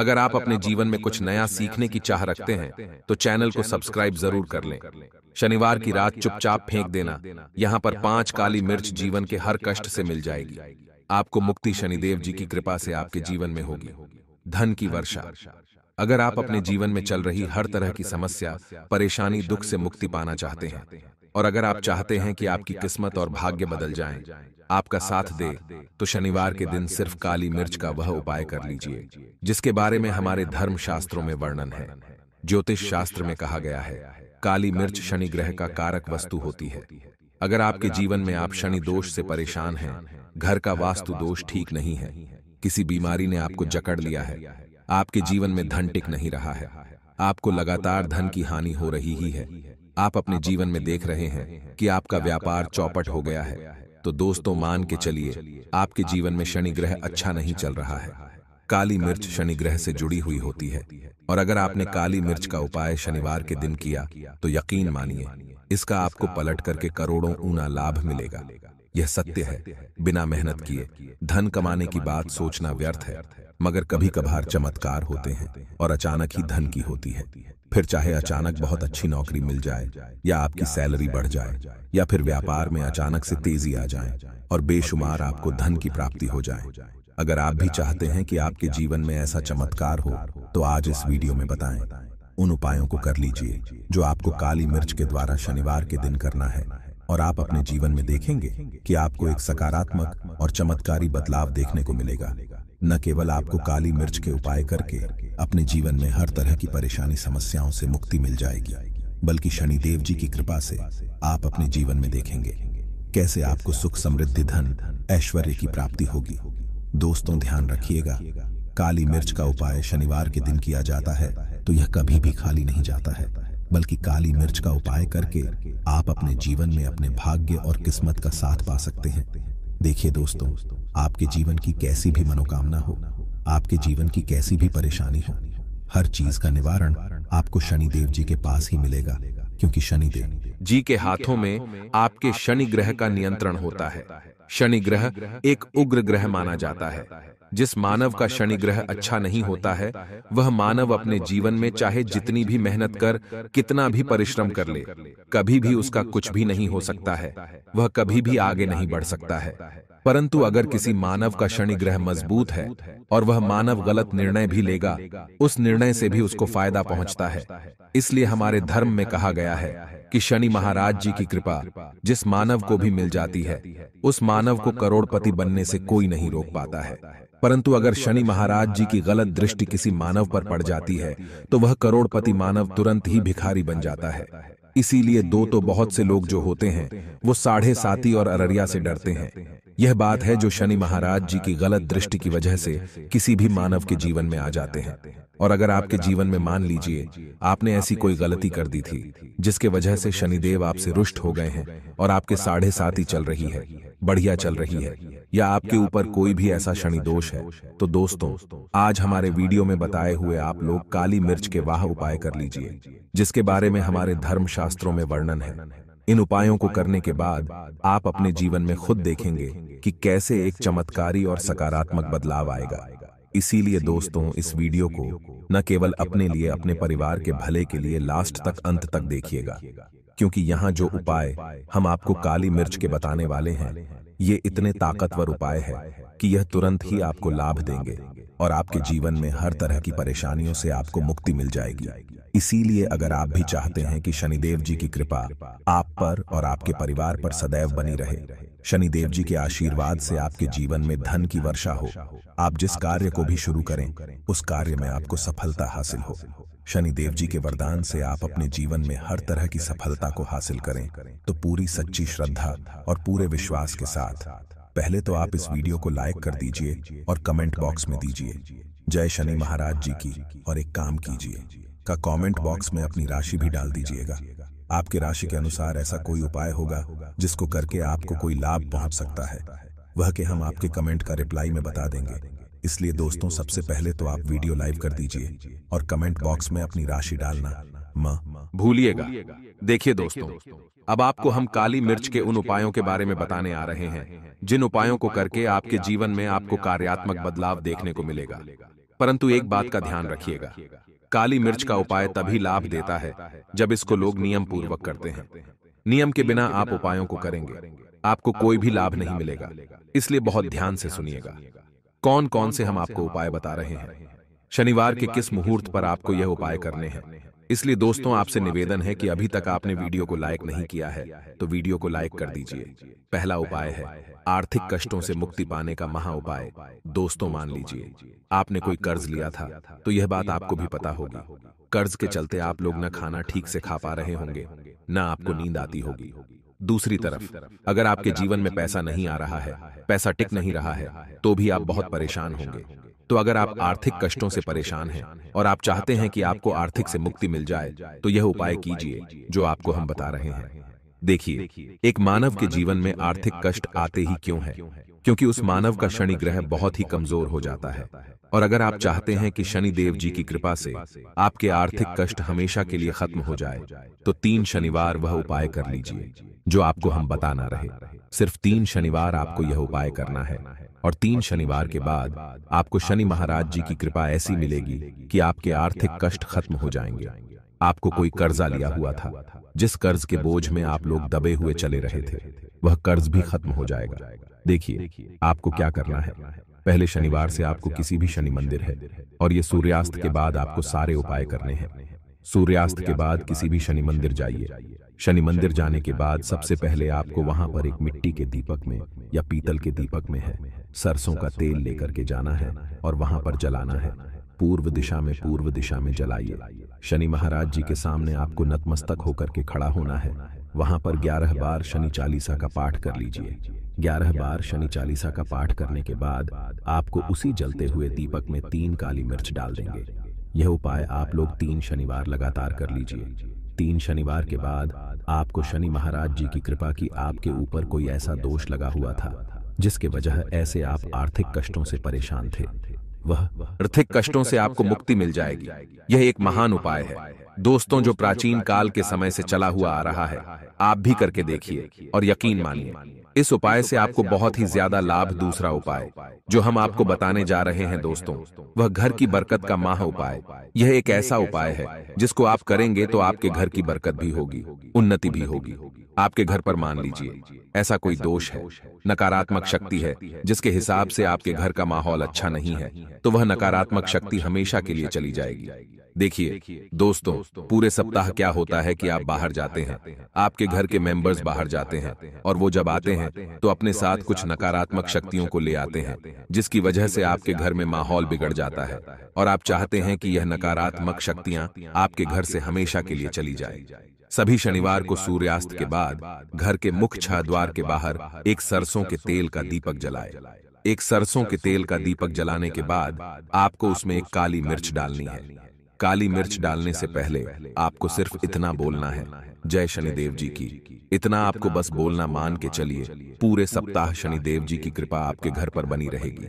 अगर आप अपने जीवन में कुछ नया सीखने की चाह रखते हैं तो, तो चैनल को सब्सक्राइब जरूर कर लें शनिवार की रात चुपचाप फेंक देना यहाँ पर पांच काली मिर्च जीवन के हर कष्ट से मिल जाएगी आपको मुक्ति शनिदेव जी की कृपा से आपके जीवन में होगी धन की वर्षा अगर आप अपने जीवन में चल रही हर तरह की समस्या परेशानी दुख से मुक्ति पाना चाहते हैं और अगर आप चाहते हैं कि आपकी किस्मत और भाग्य बदल जाएं, आपका साथ दे तो शनिवार के दिन सिर्फ काली मिर्च का वह उपाय कर लीजिए जिसके बारे में हमारे धर्म शास्त्रों में वर्णन है ज्योतिष शास्त्र में कहा गया है काली मिर्च शनि ग्रह का कारक वस्तु होती है अगर आपके जीवन में आप शनि दोष से परेशान हैं, घर का वास्तु दोष ठीक नहीं है किसी बीमारी ने आपको जकड़ लिया है आपके जीवन में धन टिक नहीं रहा है आपको लगातार धन की हानि हो रही ही है आप अपने जीवन में देख रहे हैं कि आपका व्यापार चौपट हो गया है तो दोस्तों मान के चलिए आपके जीवन में शनि ग्रह अच्छा नहीं चल रहा है काली मिर्च शनि ग्रह से जुड़ी हुई होती है और अगर आपने काली मिर्च का उपाय शनिवार के दिन किया तो यकीन मानिए इसका आपको पलट करके करोड़ों ऊना लाभ मिलेगा यह सत्य है बिना मेहनत किए धन कमाने की बात सोचना व्यर्थ है मगर कभी कभार चमत्कार होते हैं और अचानक ही धन की होती है फिर चाहे अचानक बहुत अच्छी नौकरी मिल जाए या आपकी सैलरी बढ़ जाए या फिर व्यापार में अचानक से तेजी आ जाए और बेशुमार आपको धन की प्राप्ति हो जाए अगर आप भी चाहते हैं कि आपके जीवन में ऐसा चमत्कार हो तो आज इस वीडियो में बताएं उन उपायों को कर लीजिए जो आपको काली मिर्च के द्वारा शनिवार के दिन करना है और आप अपने जीवन में देखेंगे कि आपको एक सकारात्मक और चमत्कारी बदलाव देखने को मिलेगा न केवल आपको काली मिर्च के उपाय करके अपने जीवन में हर तरह की परेशानी समस्याओं से मुक्ति मिल जाएगी बल्कि शनिदेव जी की कृपा से आप अपने जीवन में देखेंगे कैसे आपको सुख समृद्धि धन ऐश्वर्य की प्राप्ति होगी दोस्तों ध्यान रखिएगा काली मिर्च का उपाय शनिवार के दिन किया जाता है तो यह कभी भी खाली नहीं जाता है बल्कि काली मिर्च का उपाय करके आप अपने जीवन में अपने भाग्य और किस्मत का साथ पा सकते हैं देखिए दोस्तों आपके जीवन की कैसी भी मनोकामना हो आपके जीवन की कैसी भी परेशानी हो हर चीज का निवारण आपको शनिदेव जी के पास ही मिलेगा क्योंकि शनिदेव जी के हाथों में आपके शनि ग्रह का नियंत्रण होता है शनि ग्रह एक उग्र ग्रह माना जाता है जिस मानव का शनि ग्रह अच्छा नहीं होता है वह मानव अपने जीवन में चाहे जितनी भी मेहनत कर कितना भी परिश्रम कर ले कभी भी उसका कुछ भी नहीं हो सकता है वह कभी भी आगे नहीं बढ़ सकता है परंतु अगर किसी मानव का शनि ग्रह मजबूत है और वह मानव गलत निर्णय भी लेगा उस निर्णय से भी उसको फायदा पहुंचता है इसलिए हमारे धर्म में कहा गया है कि शनि महाराज जी की कृपा जिस मानव को भी मिल जाती है उस मानव को करोड़पति बनने से कोई नहीं रोक पाता है परंतु अगर शनि महाराज जी की गलत दृष्टि किसी मानव पर पड़ जाती है तो वह तो करोड़पति मानव तुरंत ही भिखारी बन जाता है इसीलिए दो तो बहुत तो से लोग जो होते हैं वो साढ़े साथी और अररिया से डरते हैं यह बात है जो शनि महाराज जी की गलत दृष्टि की वजह से किसी भी मानव के जीवन में आ जाते हैं और अगर आपके जीवन में मान लीजिए आपने ऐसी कोई गलती कर दी थी जिसके वजह से शनिदेव आपसे रुष्ट हो गए हैं और आपके साढ़े साथ ही चल रही है बढ़िया चल रही है या आपके ऊपर कोई भी ऐसा शनि दोष है तो, तो दोस्तों आज हमारे वीडियो में बताए हुए आप लोग काली मिर्च के वाह उपाय कर लीजिए जिसके बारे में हमारे धर्मशास्त्र शास्त्रों में वर्णन है इन उपायों को करने के बाद आप अपने जीवन में खुद देखेंगे कि कैसे एक चमत्कारी और सकारात्मक बदलाव आएगा इसीलिए दोस्तों इस वीडियो को न केवल अपने लिए अपने परिवार के भले के लिए लास्ट तक अंत तक देखिएगा क्योंकि यहाँ जो उपाय हम आपको काली मिर्च के बताने वाले हैं ये इतने ताकतवर उपाय है कि यह तुरंत ही आपको लाभ देंगे और आपके जीवन में हर तरह की परेशानियों से आपको मुक्ति मिल जाएगी इसीलिए अगर आप भी चाहते हैं कि शनिदेव जी की कृपा आप पर और आपके परिवार पर सदैव बनी रहे शनिदेव जी के आशीर्वाद से आपके जीवन में धन की वर्षा हो आप जिस कार्य को भी शुरू करें उस कार्य में आपको सफलता हासिल हो शनिदेव जी के वरदान से आप अपने जीवन में हर तरह की सफलता को हासिल करें तो पूरी सच्ची श्रद्धा और पूरे विश्वास के साथ साथ पहले तो आप इस वीडियो को लाइक कर दीजिए और कमेंट बॉक्स में दीजिए जय शनि महाराज जी की और एक काम कीजिए का कमेंट बॉक्स में अपनी राशि भी डाल दीजिएगा आपके राशि के अनुसार ऐसा कोई उपाय होगा जिसको करके आपको कोई लाभ पहुंच सकता है वह के हम आपके कमेंट का रिप्लाई में बता देंगे इसलिए दोस्तों सबसे पहले तो आप वीडियो लाइव कर दीजिए और कमेंट बॉक्स में अपनी राशि डालना भूलिएगा देखिए दोस्तों अब आपको हम काली मिर्च के उन उपायों के बारे में बताने आ रहे हैं जिन उपायों को करके आपके जीवन में आपको कार्यात्मक बदलाव देखने को मिलेगा परंतु एक बात का ध्यान रखिएगा काली मिर्च का उपाय तभी लाभ देता है जब इसको लोग नियम पूर्वक करते हैं नियम के बिना आप उपायों को करेंगे आपको कोई भी लाभ नहीं मिलेगा इसलिए बहुत ध्यान से सुनिएगा कौन कौन से हम आपको उपाय बता रहे हैं शनिवार के किस मुहूर्त पर आपको यह उपाय करने हैं इसलिए दोस्तों आपसे निवेदन है कि अभी तक आपने वीडियो को लाइक नहीं किया है तो वीडियो को लाइक कर दीजिए पहला उपाय है आर्थिक कष्टों से मुक्ति पाने का महा उपाय दोस्तों मान लीजिए आपने कोई कर्ज लिया था तो यह बात तो आपको भी पता होगी कर्ज के चलते आप लोग न खाना ठीक से खा पा रहे होंगे न आपको नींद आती होगी दूसरी तरफ अगर आपके जीवन में पैसा नहीं आ रहा है पैसा टिक नहीं रहा है तो भी तो आप बहुत परेशान होंगे तो अगर आप आर्थिक कष्टों से परेशान हैं और आप चाहते हैं कि आपको आर्थिक से मुक्ति मिल जाए तो यह उपाय कीजिए जो आपको हम बता रहे हैं देखिए एक मानव के जीवन में आर्थिक कष्ट आते ही क्यों है क्योंकि उस मानव का शनि ग्रह बहुत ही कमजोर हो जाता है और अगर आप चाहते हैं कि शनि देव जी की कृपा से आपके आर्थिक कष्ट हमेशा के लिए खत्म हो जाए तो तीन तो शनिवार वह उपाय कर लीजिए जो आपको हम बताना रहे सिर्फ तीन शनिवार आपको यह उपाय करना है और तीन शनिवार के बाद आपको शनि महाराज जी की कृपा ऐसी मिलेगी कि आपके आर्थिक कष्ट खत्म हो जाएंगे आपको कोई कर्जा लिया हुआ था जिस कर्ज के बोझ में आप लोग दबे हुए चले रहे थे वह कर्ज भी खत्म हो जाएगा देखिए आपको क्या करना है पहले शनिवार से आपको किसी भी शनि मंदिर है और ये सूर्यास्त के बाद आपको सारे उपाय करने हैं सूर्यास्त के बाद किसी भी शनि मंदिर जाइए शनि मंदिर जाने के बाद सबसे पहले आपको वहां पर एक मिट्टी के दीपक में या पीतल के दीपक में है सरसों का तेल लेकर के जाना है और वहां पर जलाना है पूर्व दिशा में पूर्व दिशा में जलाइए शनि महाराज जी के सामने आपको नतमस्तक होकर के खड़ा होना है वहां पर ग्यारह बार शनि चालीसा का पाठ कर लीजिए ग्यारह बार शनि चालीसा का पाठ करने के बाद आपको उसी जलते हुए दीपक में तीन काली मिर्च डाल देंगे यह उपाय आप लोग तीन शनिवार लगातार कर लीजिए तीन शनिवार के बाद आपको शनि महाराज जी की कृपा की आपके ऊपर कोई ऐसा दोष लगा हुआ था जिसके वजह ऐसे आप आर्थिक कष्टों से परेशान थे वह आर्थिक कष्टों से आपको मुक्ति मिल जाएगी यह एक महान उपाय है दोस्तों जो प्राचीन काल के समय से चला हुआ आ रहा है आप भी करके देखिए और यकीन मानिए इस उपाय से आपको बहुत ही ज्यादा लाभ दूसरा उपाय जो हम आपको बताने जा रहे हैं दोस्तों वह घर की बरकत का माह उपाय यह एक ऐसा उपाय है जिसको आप करेंगे तो आपके घर की बरकत भी होगी उन्नति भी होगी आपके घर पर मान लीजिए ऐसा कोई दोष है नकारात्मक शक्ति है जिसके हिसाब से आपके घर का अच्छा माहौल अच्छा नहीं है तो वह तो नकारात्मक शक्ति हमेशा के लिए चली जाएगी देखिए दोस्तों पूरे सप्ताह क्या होता है कि आप बाहर जाते हैं आपके घर के मेंबर्स बाहर जाते हैं और वो जब आते हैं तो अपने तो साथ कुछ नकारात्मक शक्तियों को ले आते हैं जिसकी वजह से आपके घर में माहौल बिगड़ जाता है और आप चाहते हैं कि यह नकारात्मक शक्तियां आपके घर से हमेशा के लिए चली जाए सभी शनिवार को सूर्यास्त के बाद घर के मुख्य छह द्वार के बाहर एक सरसों के तेल का दीपक जलाए एक सरसों के तेल का दीपक जलाने के बाद आपको उसमें एक काली मिर्च डालनी है काली मिर्च डालने से पहले आपको सिर्फ इतना बोलना है जय शनिदेव जी की इतना आपको बस बोलना मान के चलिए पूरे सप्ताह शनिदेव जी की कृपा आपके घर पर बनी रहेगी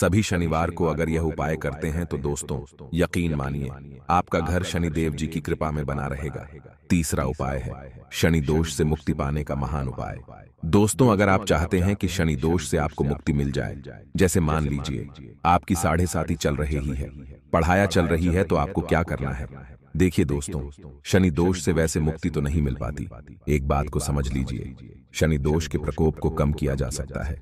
सभी शनिवार को अगर यह उपाय करते हैं तो दोस्तों यकीन मानिए आपका घर शनिदेव जी की कृपा में बना रहेगा तीसरा उपाय है शनि दोष से मुक्ति पाने का महान उपाय दोस्तों अगर आप चाहते हैं कि शनि दोष से आपको मुक्ति मिल जाए जैसे मान लीजिए आपकी साढ़े साथी चल रही ही है पढ़ाया चल रही है तो आपको क्या करना है देखिए दोस्तों शनि दोष से वैसे मुक्ति तो नहीं मिल पाती एक बात को समझ लीजिए शनि दोष के प्रकोप को कम किया जा सकता है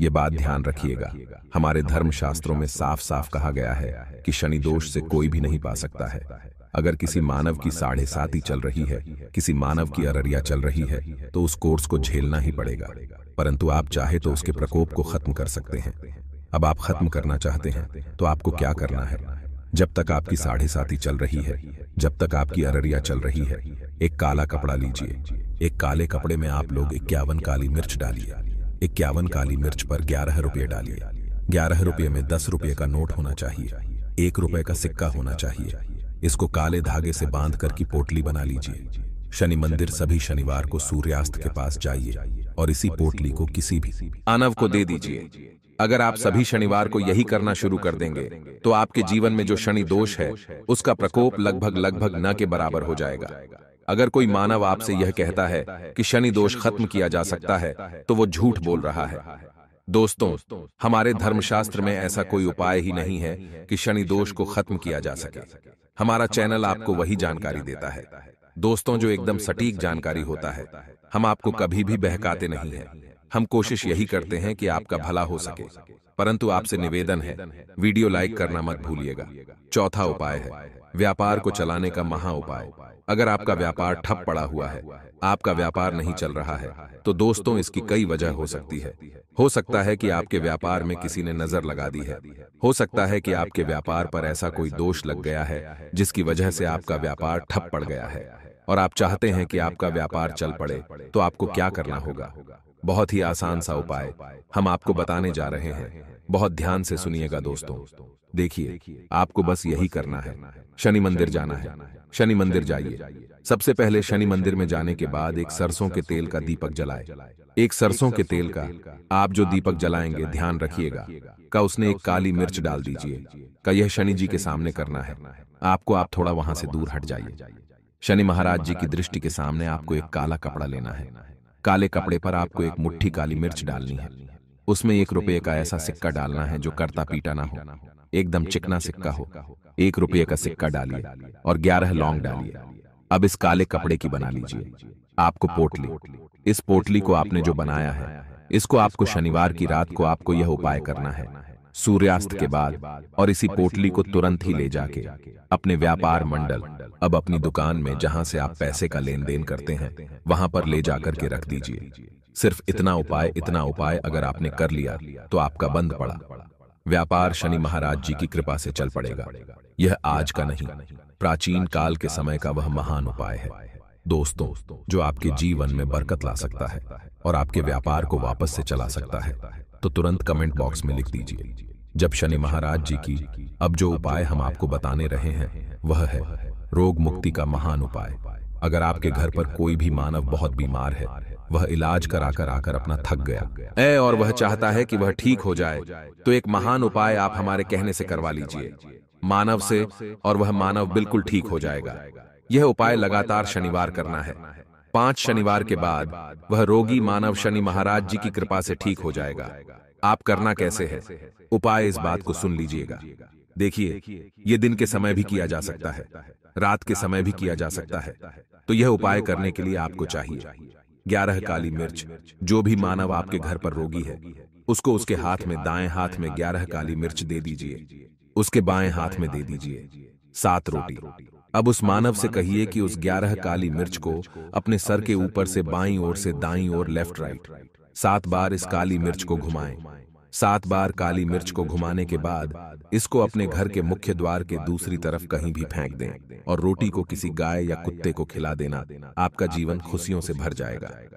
ये बात ध्यान रखिएगा हमारे धर्म शास्त्रों में साफ साफ कहा गया है कि शनि दोष से कोई भी नहीं पा सकता है अगर किसी मानव की साढ़े साथी चल रही है किसी मानव की अररिया चल रही है तो उस कोर्स को झेलना ही पड़ेगा परंतु आप चाहे तो उसके प्रकोप को खत्म कर सकते हैं अब आप खत्म करना चाहते हैं तो आपको क्या करना है जब तक आपकी साढ़े साथी चल रही है जब तक आपकी अररिया चल रही है एक काला कपड़ा लीजिए एक काले कपड़े में आप लोग इक्यावन काली मिर्च डालिए इक्यावन काली मिर्च पर ग्यारह रुपये डालिए ग्यारह रुपये में दस रुपये का नोट होना चाहिए एक रुपये का सिक्का होना चाहिए इसको काले धागे से बांध कर की पोटली बना लीजिए शनि मंदिर सभी शनिवार को सूर्यास्त के पास जाइए और इसी पोटली को किसी भी आनव को दे दीजिए अगर आप सभी शनिवार को यही करना शुरू कर देंगे तो आपके जीवन में जो शनि दोष है उसका प्रकोप लगभग लगभग न के बराबर हो जाएगा अगर कोई मानव आपसे यह कहता है कि शनि दोष खत्म किया जा सकता है तो वो झूठ तो बोल रहा है दोस्तों हमारे धर्मशास्त्र में ऐसा कोई उपाय ही नहीं है कि शनि दोष को खत्म किया जा सके हमारा चैनल आपको वही जानकारी देता है दोस्तों जो एकदम सटीक जानकारी होता है हम आपको कभी भी बहकाते नहीं है हम कोशिश यही करते हैं कि आपका भला हो सके परंतु आपसे निवेदन है वीडियो लाइक करना मत भूलिएगा चौथा उपाय है व्यापार को चलाने का महा उपाय अगर आपका व्यापार ठप पड़ा हुआ है आपका व्यापार नहीं चल रहा है तो, तो दोस्तों इसकी कई वजह हो सकती है हो सकता है कि आपके व्यापार में किसी ने नजर लगा दी है हो सकता है कि आपके व्यापार पर ऐसा कोई दोष लग गया है जिसकी वजह से आपका व्यापार ठप पड़ गया है और आप चाहते हैं कि आपका व्यापार चल पड़े तो आपको क्या करना होगा बहुत ही आसान सा उपाय हम आपको बताने जा रहे हैं बहुत ध्यान से सुनिएगा दोस्तों देखिए आपको बस यही करना है शनि मंदिर जाना है शनि मंदिर जाइए सबसे पहले शनि मंदिर में जाने के बाद एक सरसों के तेल का दीपक जलाए एक सरसों के तेल का आप जो दीपक जलाएंगे ध्यान रखिएगा का उसने एक काली मिर्च डाल दीजिए का यह शनि जी के सामने करना है आपको आप थोड़ा वहां से दूर हट जाइए शनि महाराज जी की दृष्टि के सामने आपको एक काला कपड़ा लेना है काले कपड़े पर आपको एक मुट्ठी काली मिर्च डालनी है उसमें एक रुपये का ऐसा सिक्का डालना है जो करता पीटा ना हो एकदम चिकना सिक्का हो एक रुपये का सिक्का डालिए और ग्यारह लौंग डालिए अब इस काले कपड़े की बना लीजिए आपको पोटली इस पोटली को आपने जो बनाया है इसको आपको शनिवार की रात को आपको यह उपाय करना है सूर्यास्त के बाद और इसी पोटली को तुरंत ही ले जाके अपने व्यापार मंडल अब अपनी दुकान में जहां से आप पैसे का लेन देन करते हैं वहां पर ले जाकर के रख दीजिए सिर्फ इतना उपाय इतना उपाय अगर आपने कर लिया तो आपका तो बंद पड़ा व्यापार शनि महाराज जी की कृपा से चल पड़ेगा यह आज का नहीं प्राचीन काल के समय का वह महान उपाय है दोस्तों जो आपके जीवन में बरकत ला सकता है और आपके व्यापार को वापस से चला सकता है तो तुरंत कमेंट बॉक्स में लिख दीजिए जब शनि महाराज जी की अब जो उपाय हम आपको बताने रहे हैं वह है रोग मुक्ति का महान उपाय अगर आपके घर पर कोई भी मानव बहुत बीमार है वह इलाज कराकर आकर अपना थक गया ए और वह चाहता है कि वह ठीक हो जाए तो एक महान उपाय आप हमारे कहने से करवा लीजिए मानव से और वह मानव बिल्कुल ठीक हो जाएगा यह उपाय लगातार शनिवार करना है पांच शनिवार के बाद वह रोगी मानव शनि महाराज जी की कृपा से ठीक हो जाएगा आप करना कैसे है उपाय इस बात को सुन लीजिएगा देखिए ये दिन के समय भी किया जा सकता है रात के समय भी किया जा सकता है तो यह उपाय करने के लिए आपको चाहिए ग्यारह काली मिर्च जो भी मानव आपके घर पर रोगी है उसको उसके हाथ में दाएं हाथ में ग्यारह काली मिर्च दे दीजिए उसके बाएं हाथ में दे दीजिए सात रोटी अब उस मानव से कहिए कि उस ग्यारह काली मिर्च को अपने सर के ऊपर से बाईं ओर से दाईं ओर लेफ्ट राइट सात बार इस काली मिर्च को घुमाएं। सात बार काली मिर्च को घुमाने के बाद इसको अपने घर के मुख्य द्वार के दूसरी तरफ कहीं भी फेंक दें और रोटी को किसी गाय या कुत्ते को खिला देना आपका जीवन खुशियों से भर जाएगा